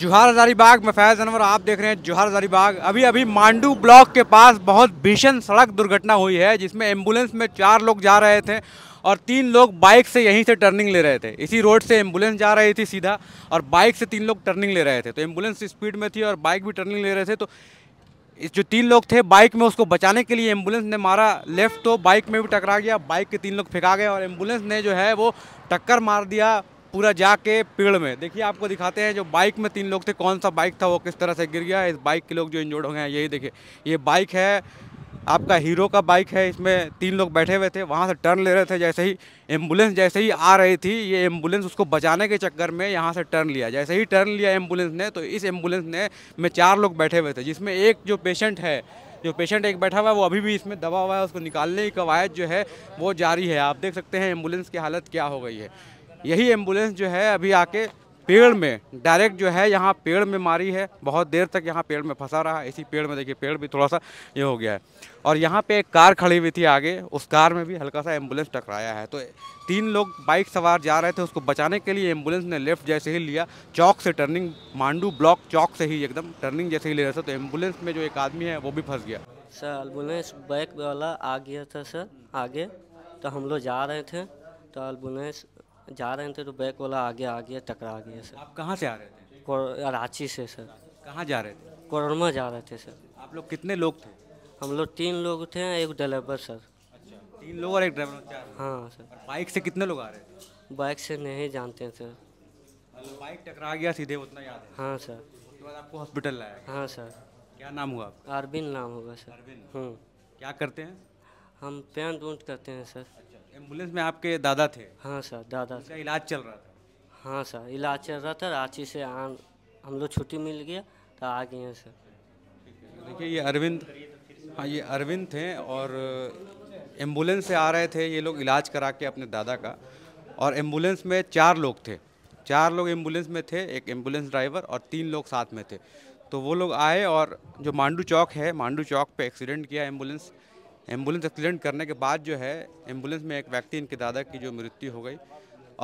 जुहार हजारी बाग में फैज़ अनवर आप देख रहे हैं जुहार हजारी बाग अभी अभी मांडू ब्लॉक के पास बहुत भीषण सड़क दुर्घटना हुई है जिसमें एम्बुलेंस में चार लोग जा रहे थे और तीन लोग बाइक से यहीं से टर्निंग ले रहे थे इसी रोड से एम्बुलेंस जा रही थी सीधा और बाइक से तीन लोग टर्निंग ले रहे थे तो एम्बुलेंस स्पीड में थी और बाइक भी टर्निंग ले रहे थे तो जो तीन लोग थे बाइक में उसको बचाने के लिए एम्बुलेंस ने मारा लेफ्ट तो बाइक में भी टकरा गया बाइक के तीन लोग फेंका गए और एम्बुलेंस ने जो है वो टक्कर मार दिया पूरा जाके पेड़ में देखिए आपको दिखाते हैं जो बाइक में तीन लोग थे कौन सा बाइक था वो किस तरह से गिर गया इस बाइक के लोग जो इंजोर्ड हो गए हैं यही देखिए ये बाइक है आपका हीरो का बाइक है इसमें तीन लोग बैठे हुए थे वहाँ से टर्न ले रहे थे जैसे ही एम्बुलेंस जैसे ही आ रही थी ये एम्बुलेंस उसको बचाने के चक्कर में यहाँ से टर्न लिया जैसे ही टर्न लिया एम्बुलेंस ने तो इस एम्बुलेंस ने में चार लोग बैठे हुए थे जिसमें एक जो पेशेंट है जो पेशेंट एक बैठा हुआ है वो अभी भी इसमें दबा हुआ है उसको निकालने की कवायद जो है वो जारी है आप देख सकते हैं एम्बुलेंस की हालत क्या हो गई है यही एम्बुलेंस जो है अभी आके पेड़ में डायरेक्ट जो है यहाँ पेड़ में मारी है बहुत देर तक यहाँ पेड़ में फंसा रहा इसी पेड़ में देखिए पेड़ भी थोड़ा सा ये हो गया है और यहाँ पे एक कार खड़ी हुई थी आगे उस कार में भी हल्का सा एम्बुलेंस टकराया है तो तीन लोग बाइक सवार जा रहे थे उसको बचाने के लिए एम्बुलेंस ने लेफ्ट जैसे ही लिया चौक से टर्निंग मांडू ब्लॉक चौक से ही एकदम टर्निंग जैसे ही ले रहा था तो एम्बुलेंस में जो एक आदमी है वो भी फंस गया सर एम्बुलेंस बाइक वाला आ गया था सर आगे तो हम लोग जा रहे थे तो एम्बुलेंस जा रहे थे तो बैक वाला आगे आ गया टकरा गया सर आप कहाँ से आ रहे थे रांची से सर कहाँ जा रहे थे कोरमा जा रहे थे सर आप लोग कितने लोग थे हम लोग तीन लोग थे एक ड्राइवर सर अच्छा, तीन लोग और एक ड्राइवर हाँ सर बाइक से कितने लोग आ रहे थे बाइक से नहीं जानते हैं सर बाइक टकरा गया सीधे उतना याद है हाँ सर उसके बाद आपको हॉस्पिटल लाया हाँ सर क्या नाम हुआ आपका अरविंद नाम होगा सर अरविंद हम्म। क्या करते हैं हम पेंट वेंट करते हैं सर एम्बुलेंस में आपके दादा थे हाँ सर दादा उनका इलाज चल रहा था हाँ सर इलाज चल रहा था रांची से आ, हम लोग छुट्टी मिल गया तो आ गए हैं सर देखिए ये अरविंद हाँ ये अरविंद थे और एम्बुलेंस से आ रहे थे ये लोग इलाज करा के अपने दादा का और एम्बुलेंस में चार लोग थे चार लोग एम्बुलेंस में थे एक एम्बुलेंस ड्राइवर और तीन लोग साथ में थे तो वो लोग आए और जो मांडू चौक है मांडू चौक पे एक्सीडेंट किया एम्बुलेंस एम्बुलेंस एक्सीडेंट करने के बाद जो है एम्बुलेंस में एक व्यक्ति इनके दादा की जो मृत्यु हो गई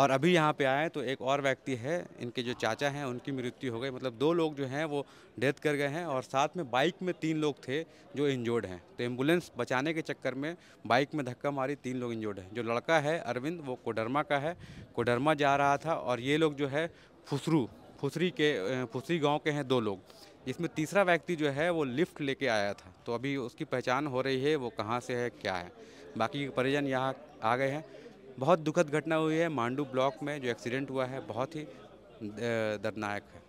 और अभी यहाँ पे आए तो एक और व्यक्ति है इनके जो चाचा हैं उनकी मृत्यु हो गई मतलब दो लोग जो हैं वो डेथ कर गए हैं और साथ में बाइक में तीन लोग थे जो इंजोर्ड हैं तो एम्बुलेंस बचाने के चक्कर में बाइक में धक्का मारी तीन लोग इंजोर्ड हैं जो लड़का है अरविंद वो कोडरमा का है कोडरमा जा रहा था और ये लोग जो है फुसरू फुसरी के फुसरी गाँव के हैं दो लोग जिसमें तीसरा व्यक्ति जो है वो लिफ्ट लेके आया था तो अभी उसकी पहचान हो रही है वो कहाँ से है क्या है बाकी परिजन यहाँ आ गए हैं बहुत दुखद घटना हुई है मांडू ब्लॉक में जो एक्सीडेंट हुआ है बहुत ही दर्दनायक है